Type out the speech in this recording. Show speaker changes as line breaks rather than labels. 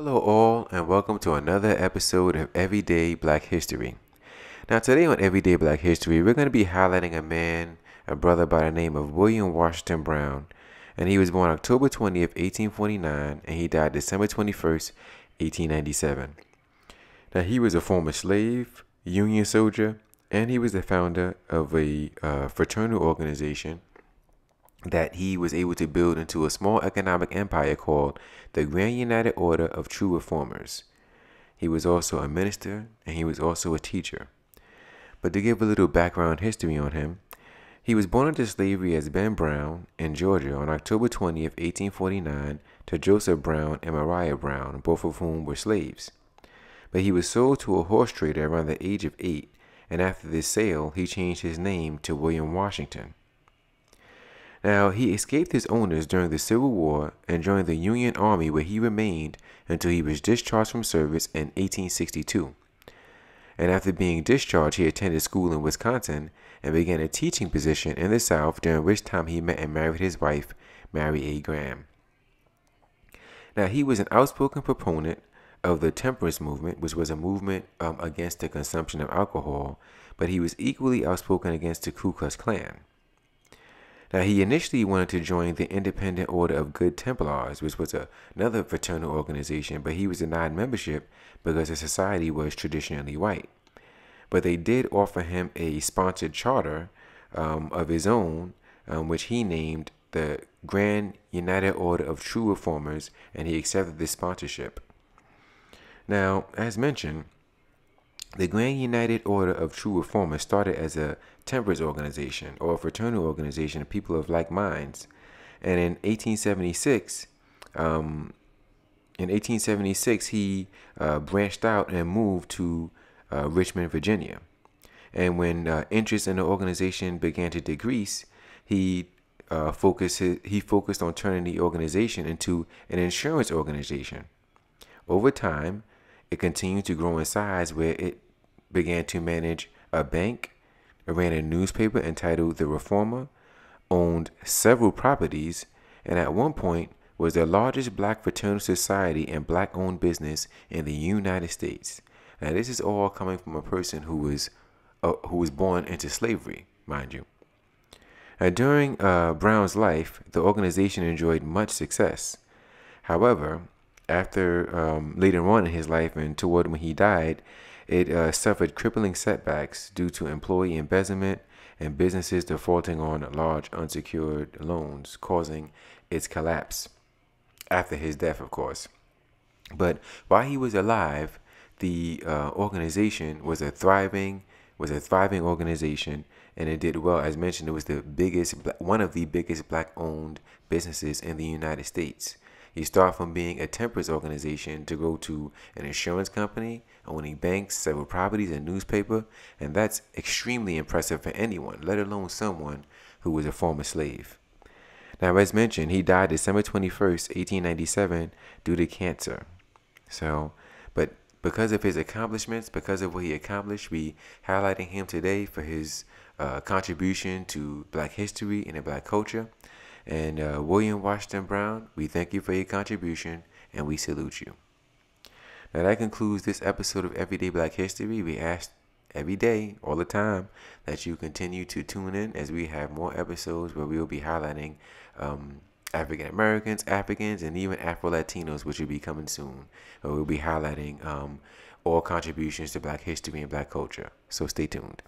Hello, all, and welcome to another episode of Everyday Black History. Now, today on Everyday Black History, we're going to be highlighting a man, a brother by the name of William Washington Brown. And he was born October 20th, 1849, and he died December 21st, 1897. Now, he was a former slave, Union soldier, and he was the founder of a uh, fraternal organization that he was able to build into a small economic empire called the Grand United Order of True Reformers. He was also a minister and he was also a teacher. But to give a little background history on him, he was born into slavery as Ben Brown in Georgia on October twentieth, 1849, to Joseph Brown and Mariah Brown, both of whom were slaves. But he was sold to a horse trader around the age of eight, and after this sale, he changed his name to William Washington. Now, he escaped his owners during the Civil War and joined the Union Army where he remained until he was discharged from service in 1862. And after being discharged, he attended school in Wisconsin and began a teaching position in the South, during which time he met and married his wife, Mary A. Graham. Now, he was an outspoken proponent of the temperance movement, which was a movement um, against the consumption of alcohol, but he was equally outspoken against the Ku Klux Klan. Now, he initially wanted to join the Independent Order of Good Templars, which was a, another fraternal organization, but he was denied membership because the society was traditionally white. But they did offer him a sponsored charter um, of his own, um, which he named the Grand United Order of True Reformers, and he accepted this sponsorship. Now, as mentioned, the Grand United Order of True Reformers started as a temperance organization or a fraternal organization of people of like minds. And in 1876, um, in 1876, he uh, branched out and moved to uh, Richmond, Virginia. And when uh, interest in the organization began to decrease, he uh, focused he focused on turning the organization into an insurance organization. Over time, it continued to grow in size, where it began to manage a bank, ran a newspaper entitled The Reformer, owned several properties, and at one point was the largest black fraternal society and black owned business in the United States. Now, this is all coming from a person who was, uh, who was born into slavery, mind you. Now, during uh, Brown's life, the organization enjoyed much success. However, after um, later on in his life and toward when he died, it uh, suffered crippling setbacks due to employee embezzlement and businesses defaulting on large unsecured loans, causing its collapse after his death, of course. But while he was alive, the uh, organization was a thriving was a thriving organization and it did well. As mentioned, it was the biggest, one of the biggest black owned businesses in the United States. He start from being a temperance organization to go to an insurance company, owning banks, several properties, and newspaper, and that's extremely impressive for anyone, let alone someone who was a former slave. Now, as mentioned, he died December 21st, 1897, due to cancer. So, but because of his accomplishments, because of what he accomplished, we highlighting him today for his uh, contribution to black history and the black culture. And uh, William Washington Brown, we thank you for your contribution and we salute you. Now, that concludes this episode of Everyday Black History. We ask every day, all the time, that you continue to tune in as we have more episodes where we will be highlighting um, African Americans, Africans, and even Afro Latinos, which will be coming soon. Where we'll be highlighting um, all contributions to Black history and Black culture. So stay tuned.